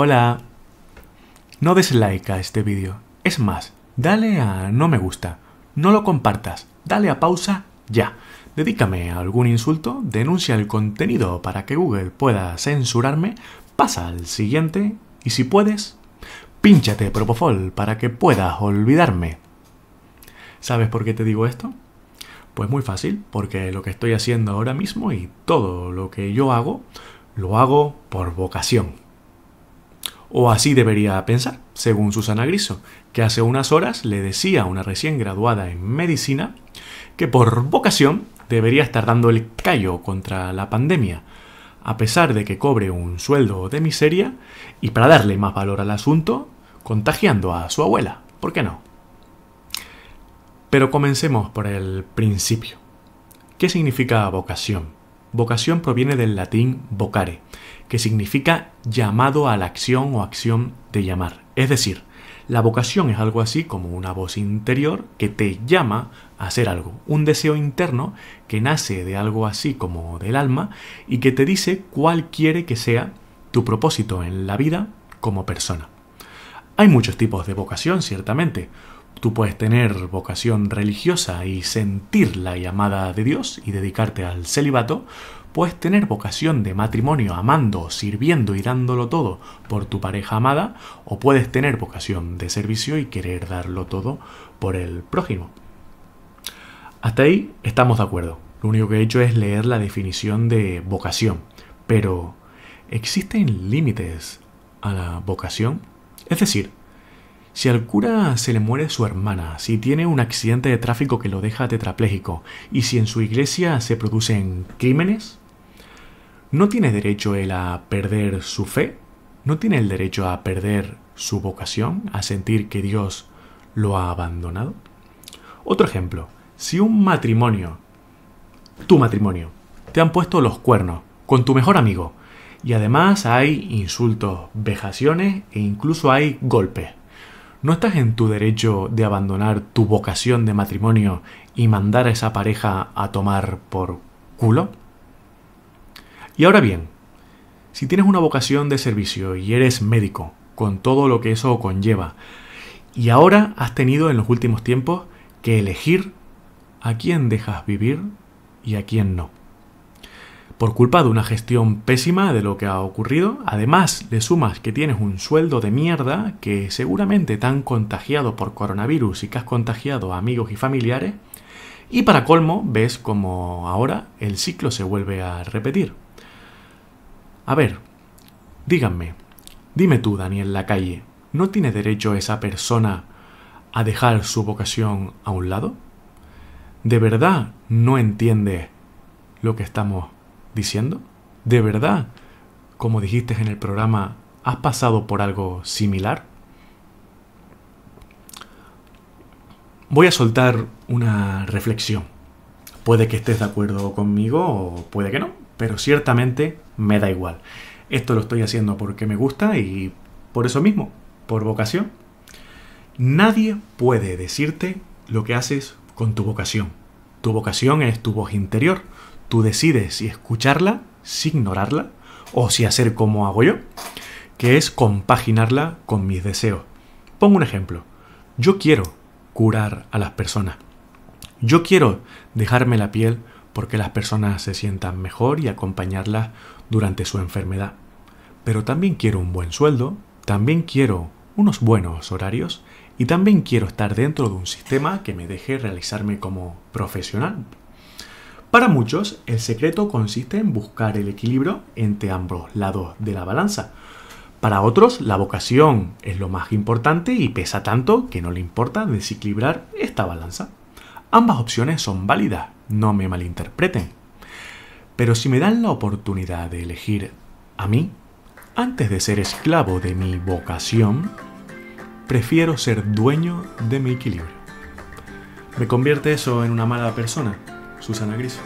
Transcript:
Hola. No des like a este vídeo. Es más, dale a no me gusta. No lo compartas. Dale a pausa ya. Dedícame a algún insulto, denuncia el contenido para que Google pueda censurarme, pasa al siguiente y si puedes, pínchate Propofol para que puedas olvidarme. ¿Sabes por qué te digo esto? Pues muy fácil, porque lo que estoy haciendo ahora mismo y todo lo que yo hago, lo hago por vocación. O así debería pensar, según Susana Griso, que hace unas horas le decía a una recién graduada en medicina que por vocación debería estar dando el callo contra la pandemia, a pesar de que cobre un sueldo de miseria, y para darle más valor al asunto, contagiando a su abuela, ¿por qué no? Pero comencemos por el principio. ¿Qué significa vocación? Vocación proviene del latín vocare, que significa llamado a la acción o acción de llamar. Es decir, la vocación es algo así como una voz interior que te llama a hacer algo, un deseo interno que nace de algo así como del alma y que te dice cuál quiere que sea tu propósito en la vida como persona. Hay muchos tipos de vocación, ciertamente. Tú puedes tener vocación religiosa y sentir la llamada de Dios y dedicarte al celibato, puedes tener vocación de matrimonio amando, sirviendo y dándolo todo por tu pareja amada, o puedes tener vocación de servicio y querer darlo todo por el prójimo. Hasta ahí estamos de acuerdo. Lo único que he hecho es leer la definición de vocación. Pero, ¿existen límites a la vocación? Es decir, si al cura se le muere su hermana, si tiene un accidente de tráfico que lo deja tetrapléjico y si en su iglesia se producen crímenes, ¿no tiene derecho él a perder su fe? ¿No tiene el derecho a perder su vocación, a sentir que Dios lo ha abandonado? Otro ejemplo, si un matrimonio, tu matrimonio, te han puesto los cuernos con tu mejor amigo y además hay insultos, vejaciones e incluso hay golpes no estás en tu derecho de abandonar tu vocación de matrimonio y mandar a esa pareja a tomar por culo. Y ahora bien, si tienes una vocación de servicio y eres médico, con todo lo que eso conlleva, y ahora has tenido en los últimos tiempos que elegir a quién dejas vivir y a quién no por culpa de una gestión pésima de lo que ha ocurrido. Además, le sumas que tienes un sueldo de mierda que seguramente te han contagiado por coronavirus y que has contagiado a amigos y familiares. Y para colmo, ves como ahora el ciclo se vuelve a repetir. A ver, díganme, dime tú, Daniel Lacalle, ¿no tiene derecho esa persona a dejar su vocación a un lado? ¿De verdad no entiende lo que estamos diciendo? ¿De verdad? Como dijiste en el programa, ¿has pasado por algo similar? Voy a soltar una reflexión. Puede que estés de acuerdo conmigo o puede que no, pero ciertamente me da igual. Esto lo estoy haciendo porque me gusta y por eso mismo, por vocación. Nadie puede decirte lo que haces con tu vocación. Tu vocación es tu voz interior. Tú decides si escucharla, si ignorarla, o si hacer como hago yo, que es compaginarla con mis deseos. Pongo un ejemplo. Yo quiero curar a las personas. Yo quiero dejarme la piel porque las personas se sientan mejor y acompañarlas durante su enfermedad. Pero también quiero un buen sueldo, también quiero unos buenos horarios y también quiero estar dentro de un sistema que me deje realizarme como profesional, para muchos, el secreto consiste en buscar el equilibrio entre ambos lados de la balanza. Para otros, la vocación es lo más importante y pesa tanto que no le importa desequilibrar esta balanza. Ambas opciones son válidas, no me malinterpreten. Pero si me dan la oportunidad de elegir a mí, antes de ser esclavo de mi vocación, prefiero ser dueño de mi equilibrio. ¿Me convierte eso en una mala persona? Susana Gris.